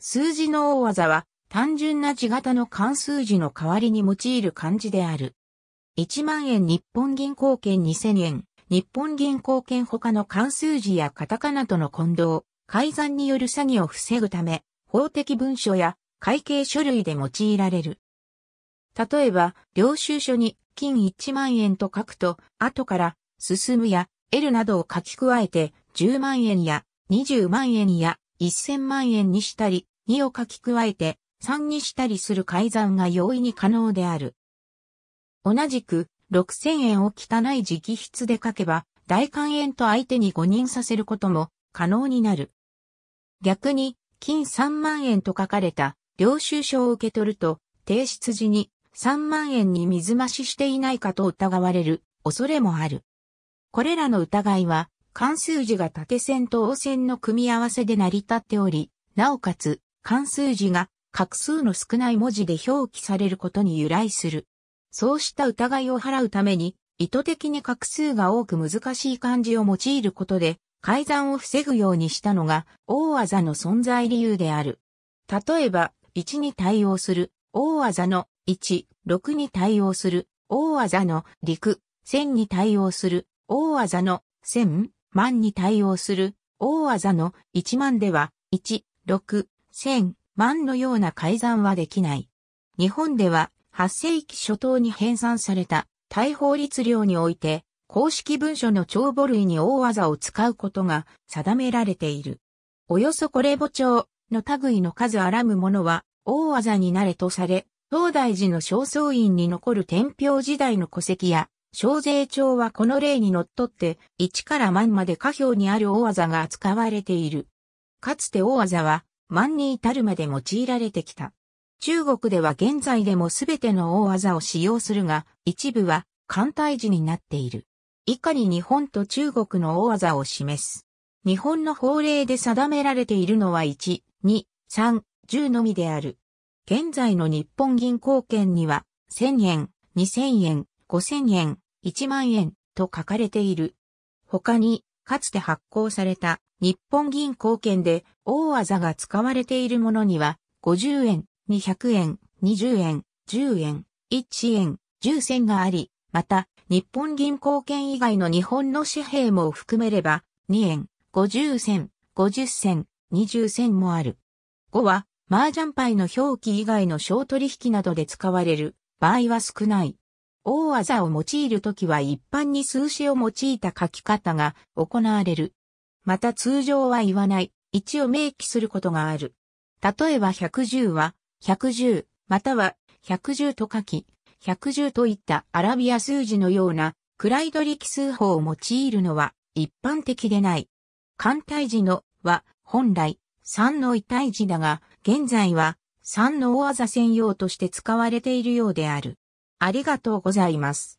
数字の大技は単純な字型の関数字の代わりに用いる漢字である。1万円日本銀行券2000円、日本銀行券他の関数字やカタカナとの混同、改ざんによる詐欺を防ぐため、法的文書や会計書類で用いられる。例えば、領収書に金1万円と書くと、後から進むや L などを書き加えて10万円や20万円や1000万円にしたり、2を書き加えて3にしたりする改ざんが容易に可能である。同じく、6000円を汚い直筆で書けば、大歓円と相手に誤認させることも可能になる。逆に、金3万円と書かれた領収書を受け取ると、提出時に3万円に水増ししていないかと疑われる恐れもある。これらの疑いは関数字が縦線と横線の組み合わせで成り立っており、なおかつ、関数字が画数の少ない文字で表記されることに由来する。そうした疑いを払うために、意図的に画数が多く難しい漢字を用いることで、改ざんを防ぐようにしたのが、大技の存在理由である。例えば、1に対応する、大技の1、6に対応する、大技の陸、1000に対応する、大技の1000、万に対応する大技の1万では1、6、千、万のような改ざんはできない。日本では8世紀初頭に編纂された大法律令において公式文書の帳簿類に大技を使うことが定められている。およそこれ母帳の類の数あらむものは大技になれとされ、東大寺の正倉院に残る天平時代の戸籍や小税帳はこの例にのっとって、1から万まで下表にある大技が扱われている。かつて大技は、万に至るまで用いられてきた。中国では現在でも全ての大技を使用するが、一部は、艦隊時になっている。以下に日本と中国の大技を示す。日本の法令で定められているのは1、2、3、10のみである。現在の日本銀行券には、1000円、2000円、5000円、1万円と書かれている。他に、かつて発行された日本銀行券で大技が使われているものには、50円、200円、20円、10円、1円、10銭があり、また、日本銀行券以外の日本の紙幣も含めれば、2円、50銭、50銭、20銭もある。5は、麻雀牌の表記以外の小取引などで使われる場合は少ない。大技を用いるときは一般に数詞を用いた書き方が行われる。また通常は言わない、一を明記することがある。例えば110は、110、または、110と書き、110といったアラビア数字のような、位取奇数法を用いるのは一般的でない。艦隊時のは、本来、3の異体字だが、現在は、3の大技専用として使われているようである。ありがとうございます。